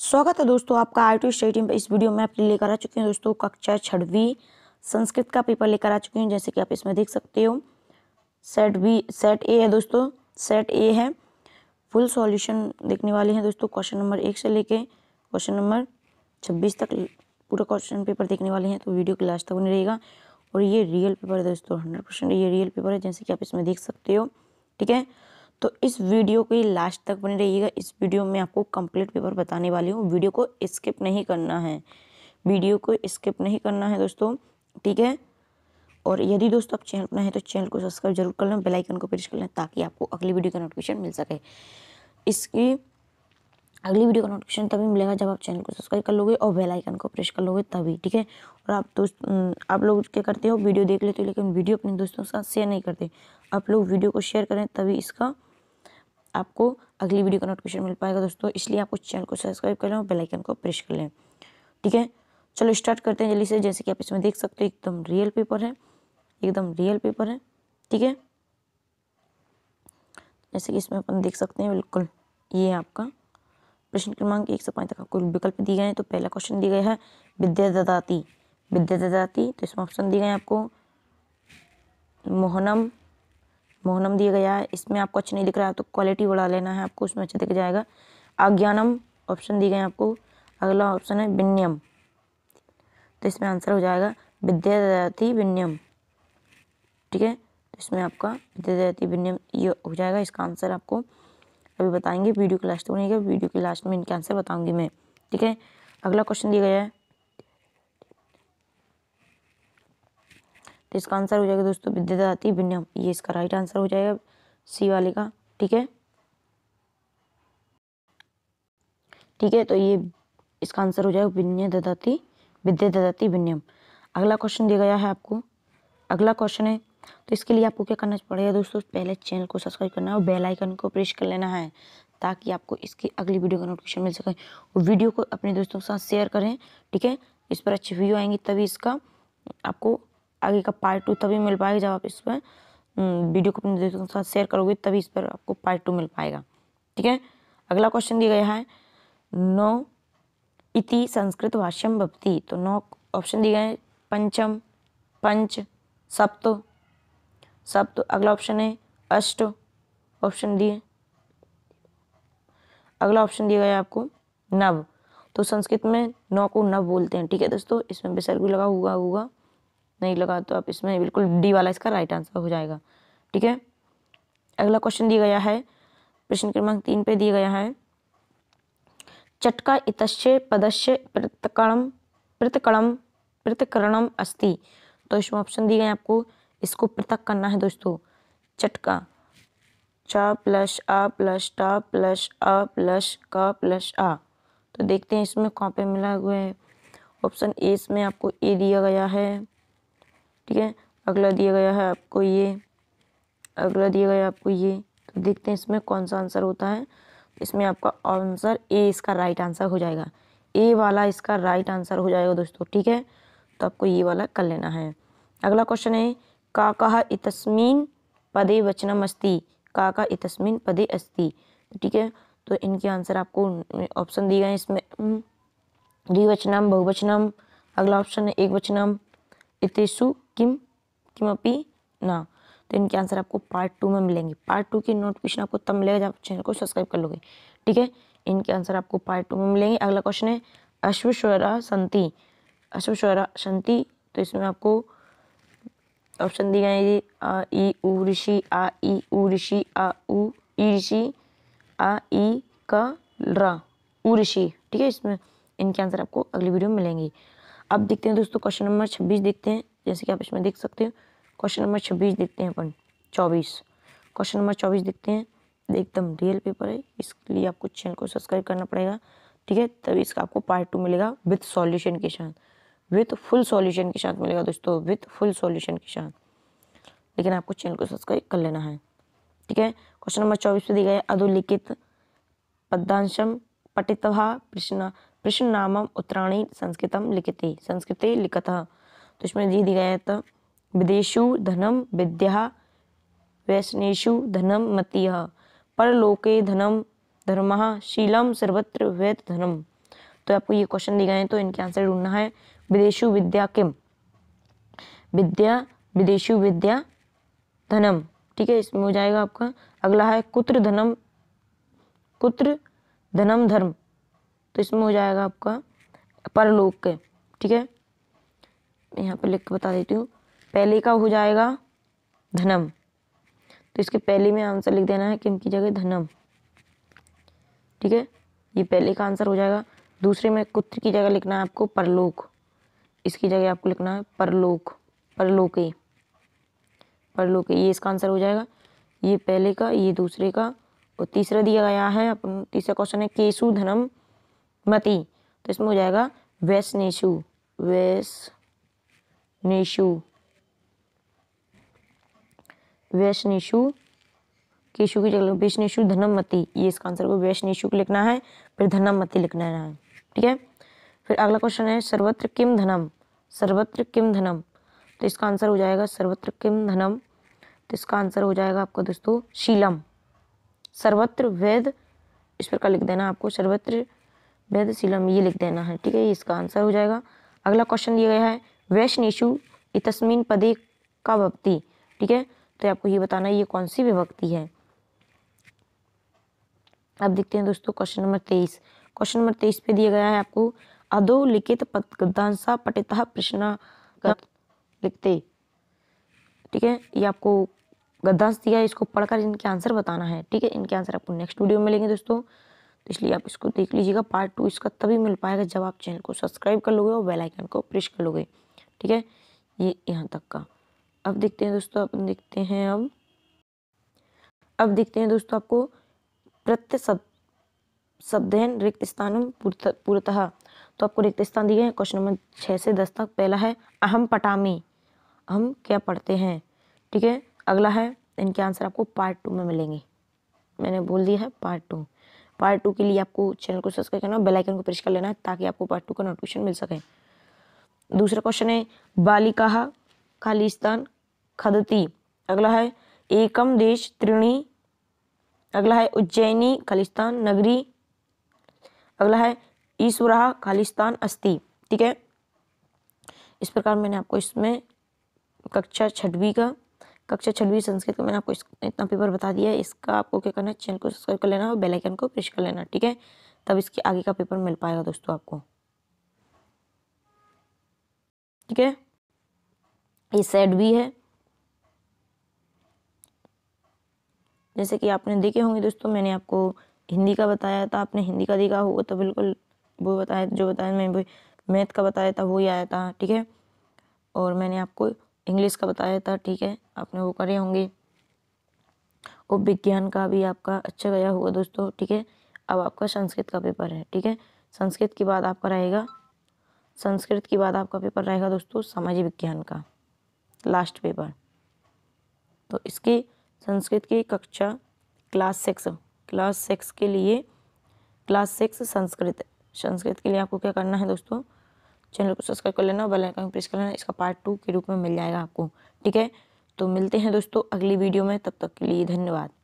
स्वागत है दोस्तों आपका आई टू स्टेडियम इस वीडियो में आप लेकर आ चुके हैं दोस्तों कक्षा छठवीं संस्कृत का पेपर लेकर आ चुके हैं जैसे कि आप इसमें देख सकते हो सेट बी सेट ए है दोस्तों सेट ए है फुल सॉल्यूशन देखने वाले हैं दोस्तों क्वेश्चन नंबर एक से लेके क्वेश्चन नंबर छब्बीस तक पूरा क्वेश्चन पेपर देखने वाले हैं तो वीडियो के लास्ट तक नहीं रहेगा और ये रियल पेपर है दोस्तों हंड्रेड परसेंट ये रियल पेपर है जैसे कि आप इसमें देख सकते हो ठीक है तो इस वीडियो की लास्ट तक बने रहिएगा इस वीडियो में आपको कंप्लीट पेपर बताने वाली हूँ वीडियो को स्किप नहीं करना है वीडियो को स्किप नहीं करना है दोस्तों ठीक है और यदि दोस्तों आप चैनल पर है तो चैनल को सब्सक्राइब जरूर कर लें बेलाइकन को प्रेस कर लें ताकि आपको अगली वीडियो का नोटिफिकेशन मिल सके इसकी अगली वीडियो का नोटिफिकेशन तभी मिलेगा जब आप चैनल को सब्सक्राइब कर लोगे और बेल आइकन को प्रेस कर लोगे तभी ठीक है और आप दोस्त हम्म, आप लोग क्या करते हो वीडियो देख लेते हो लेकिन वीडियो अपने दोस्तों के साथ शेयर नहीं करते आप लोग वीडियो को शेयर करें तभी इसका आपको अगली वीडियो का नोटिफिकेशन मिल पाएगा दोस्तों इसलिए आप उस चैनल को सब्सक्राइब कर लें और बेलाइकन को प्रेस कर लें ठीक है चलो स्टार्ट करते हैं जल्दी से जैसे कि आप इसमें देख सकते हो एकदम रियल पेपर है एकदम रियल पेपर है ठीक है जैसे कि इसमें अपन देख सकते हैं बिल्कुल ये है आपका प्रश्न क्रमांक एक से पाँच तक आपको विकल्प दिए गए हैं तो पहला क्वेश्चन दिया गया है विद्या ददाती विद्या ददाती तो इसमें ऑप्शन दिए गए हैं आपको मोहनम मोहनम दिया गया है इसमें आपको अच्छा नहीं दिख रहा है तो क्वालिटी बढ़ा लेना है आपको उसमें अच्छा दिख जाएगा अज्ञानम ऑप्शन दिए गए हैं आपको अगला ऑप्शन है विनियम तो इसमें आंसर हो जाएगा विद्यादाती विनियम ठीक है तो इसमें आपका विद्यादाती विनियम ये हो जाएगा इसका आंसर आपको अभी बताएंगे वीडियो के लास्ट में नहीं वीडियो की लास्ट में इनके आंसर बताऊंगी मैं ठीक है अगला क्वेश्चन दिया गया है तो इसका आंसर हो जाएगा दोस्तों विद्यादाती विनियम ये इसका राइट आंसर हो जाएगा सी वाले का ठीक है ठीक है तो ये इसका आंसर हो जाएगा विनय ददाती विद्य ददाती विनियम अगला क्वेश्चन दिया गया है आपको अगला क्वेश्चन है तो इसके लिए आपको क्या करना पड़ेगा दोस्तों पहले चैनल को सब्सक्राइब करना है और बेल आइकन को प्रेस कर लेना है ताकि आपको इसकी अगली वीडियो का नोटिफिकेशन मिल सके और वीडियो को अपने दोस्तों के साथ शेयर करें ठीक है इस पर अच्छी व्यू आएंगे तभी इसका आपको आगे का पार्ट टू तभी मिल पाएगा जब आप इस पर वीडियो को अपने दोस्तों के साथ शेयर करोगे तभी इस पर आपको पार्ट टू मिल पाएगा ठीक है अगला क्वेश्चन दिया गया है नौ इति संस्कृत भाष्यम भक्ति तो नौ ऑप्शन दिए गए पंचम पंच सप्त सप्त अगला ऑप्शन है अष्ट ऑप्शन दिए अगला ऑप्शन दिया गया आपको नव तो संस्कृत में नौ को नव बोलते हैं ठीक है दोस्तों इसमें बेसर भी लगा हुआ होगा नहीं लगा तो आप इसमें बिल्कुल डी वाला इसका राइट आंसर हो जाएगा ठीक है अगला क्वेश्चन दिया गया है प्रश्न क्रमांक तीन पे दिया गया है चटका इतस्य पदस्य पृथकणम पृथकणम पृथकरणम अस्ति तो इसमें ऑप्शन दिए गए आपको इसको पृथक करना है दोस्तों चटका च प्लस आ प्लस ट प्लस अ प्लस क प्लस आ तो देखते हैं इसमें कॉपी मिला हुआ है ऑप्शन ए इसमें आपको ए दिया गया है ठीक है अगला दिया गया है आपको ये अगला दिया गया आपको ये तो देखते हैं इसमें कौन सा आंसर होता है इसमें आपका आंसर ए इसका राइट आंसर हो जाएगा ए वाला इसका राइट आंसर हो जाएगा दोस्तों ठीक है तो आपको ये वाला कर लेना है अगला क्वेश्चन है का कहा इतस्मिन पदे वचनम अस्ति का का इतस्मिन पदे अस्ति ठीक है तो इनके आंसर आपको ऑप्शन दिए गए इसमें हम्म। द्विवचनम बहुवचनम अगला ऑप्शन है एक वचनम इतेशु किम किमपी ना तो इनके आंसर आपको पार्ट टू में मिलेंगे पार्ट टू की नोटिफिकेशन आपको तब मिलेगा जब आप चैनल को सब्सक्राइब कर लोगे ठीक है इनके आंसर आपको पार्ट टू में मिलेंगे अगला क्वेश्चन है अश्वश्वरा संति अश्वश्वरा संति तो इसमें आपको ऑप्शन दिए गए जी आ ई उ ऋषि आ ई उ ऋषि आ उ ई ऋषि आ ई क र उ ऋषि ठीक है इसमें इनके आंसर आपको अगली वीडियो में मिलेंगे अब देखते हैं दोस्तों क्वेश्चन नंबर छब्बीस देखते हैं जैसे कि आप इसमें देख सकते हो क्वेश्चन नंबर छब्बीस देखते हैं अपन चौबीस क्वेश्चन नंबर चौबीस देखते हैं एकदम रियल पेपर है इसके लिए आपको चैनल को सब्सक्राइब करना पड़ेगा ठीक है तभी इसका आपको पार्ट टू मिलेगा विथ सॉल्यूशन के साथ विथ फुल सॉल्यूशन के साथ मिलेगा दोस्तों विथ फुल सॉल्यूशन के साथ लेकिन आपको चैनल को सब्सक्राइब कर लेना है ठीक है क्वेश्चन नंबर चौबीस पे दिखाया है अधोलिखित पद्यांशम पठितवा प्रश्न प्रश्न नामम उत्तराणी संस्कृतम लिखित संस्कृते लिखत तो इसमें तो विदेशु धनम विद्या वैष्णेशु धनम मतीह परलोके धनम धर्म शीलम सर्वत्र वैत धनम तो आपको ये क्वेश्चन दिए गए हैं तो इनके आंसर ढूंढना है विदेशु विद्या किम विद्या विदेशु विद्या धनम ठीक है इसमें हो जाएगा आपका अगला है कुत्र धनम कुत्र धनम धर्म तो इसमें हो जाएगा आपका परलोक ठीक है यहाँ पे लिख के बता देती हूँ पहले का हो जाएगा धनम तो इसके पहले में आंसर लिख देना है किम की जगह धनम ठीक है ये पहले का आंसर हो जाएगा दूसरे में कुत्र की जगह लिखना है आपको परलोक इसकी जगह आपको लिखना है परलोक परलोके परलोके ये इसका आंसर हो जाएगा ये पहले का ये दूसरे का और तीसरा दिया गया है अपन तीसरा क्वेश्चन है केशु धनम मती तो इसमें हो जाएगा वैश्नेशु वैस निशु वैश्निशु केशु की जगह वैश्निशु धनमती ये इसका आंसर को वैश्निशु लिखना है फिर धनमती लिखना है ठीक है फिर अगला क्वेश्चन है सर्वत्र किम धनम सर्वत्र किम धनम तो इसका आंसर हो जाएगा सर्वत्र किम धनम तो इसका आंसर हो जाएगा आपका दोस्तों शीलम सर्वत्र वेद इस प्रकार लिख देना आपको सर्वत्र वेद शीलम ये लिख देना है ठीक है इसका आंसर हो जाएगा अगला क्वेश्चन दिया गया है वैश्नेशु इतस्मिन पदे का भक्ति ठीक है तो आपको ये बताना ये कौन सी विभक्ति है अब देखते हैं दोस्तों क्वेश्चन नंबर तेईस क्वेश्चन नंबर तेईस पे दिया गया है आपको अधो लिखित पदांशा पटित प्रश्न लिखते ठीक है ये आपको गद्दांश दिया है इसको पढ़कर इनके आंसर बताना है ठीक है इनके आंसर आपको नेक्स्ट वीडियो में मिलेंगे दोस्तों तो इसलिए आप इसको देख लीजिएगा पार्ट टू इसका तभी मिल पाएगा जब आप चैनल को सब्सक्राइब कर लोगे और बेल आइकन को प्रेस कर लोगे ठीक है ये यहाँ तक का अब देखते हैं दोस्तों अपन देखते हैं अब अब देखते हैं दोस्तों आपको प्रत्यय शब्द शब्दहन रिक्त स्थान पूर्तः तो आपको रिक्त स्थान दिए हैं क्वेश्चन नंबर छः से दस तक पहला है अहम पटामी हम क्या पढ़ते हैं ठीक है अगला है इनके आंसर आपको पार्ट टू में मिलेंगे मैंने बोल दिया है पार्ट टू पार्ट टू के लिए आपको चैनल को सब्सक्राइब करना बेल आइकन को प्रेस कर लेना है ताकि आपको पार्ट टू का नोटिफिकेशन मिल सके दूसरा क्वेश्चन है बालिका खालिस्तान खदती अगला है एकम देश त्रिणी अगला है उज्जैनी खालिस्तान नगरी अगला है ईश्वरा खालिस्तान अस्ति ठीक है इस प्रकार मैंने आपको इसमें कक्षा छठवीं का कक्षा छठवीं संस्कृत का मैंने आपको इस, इतना पेपर बता दिया है इसका आपको क्या करना है चैनल को सब्सक्राइब कर लेना और बेल आइकन को प्रेस कर लेना ठीक है तब इसके आगे का पेपर मिल पाएगा दोस्तों आपको ठीक है ये सेट भी है जैसे कि आपने देखे होंगे दोस्तों मैंने आपको हिंदी का बताया था आपने हिंदी का देखा होगा तो बिल्कुल वो बताया जो बताया मैं वो मैथ का बताया था वो ही आया था ठीक है और मैंने आपको इंग्लिश का बताया था ठीक है आपने वो करे होंगे और विज्ञान का भी आपका अच्छा गया होगा दोस्तों ठीक है अब आपका संस्कृत का पेपर है ठीक है संस्कृत के बाद आपका रहेगा संस्कृत की बाद आपका पेपर रहेगा दोस्तों सामाजिक विज्ञान का लास्ट पेपर तो इसकी संस्कृत की कक्षा क्लास सिक्स क्लास सिक्स के लिए क्लास सिक्स संस्कृत संस्कृत के लिए आपको क्या करना है दोस्तों चैनल को सब्सक्राइब कर लेना बेल आइकन प्रेस कर लेना इसका पार्ट टू के रूप में मिल जाएगा आपको ठीक है तो मिलते हैं दोस्तों अगली वीडियो में तब तक के लिए धन्यवाद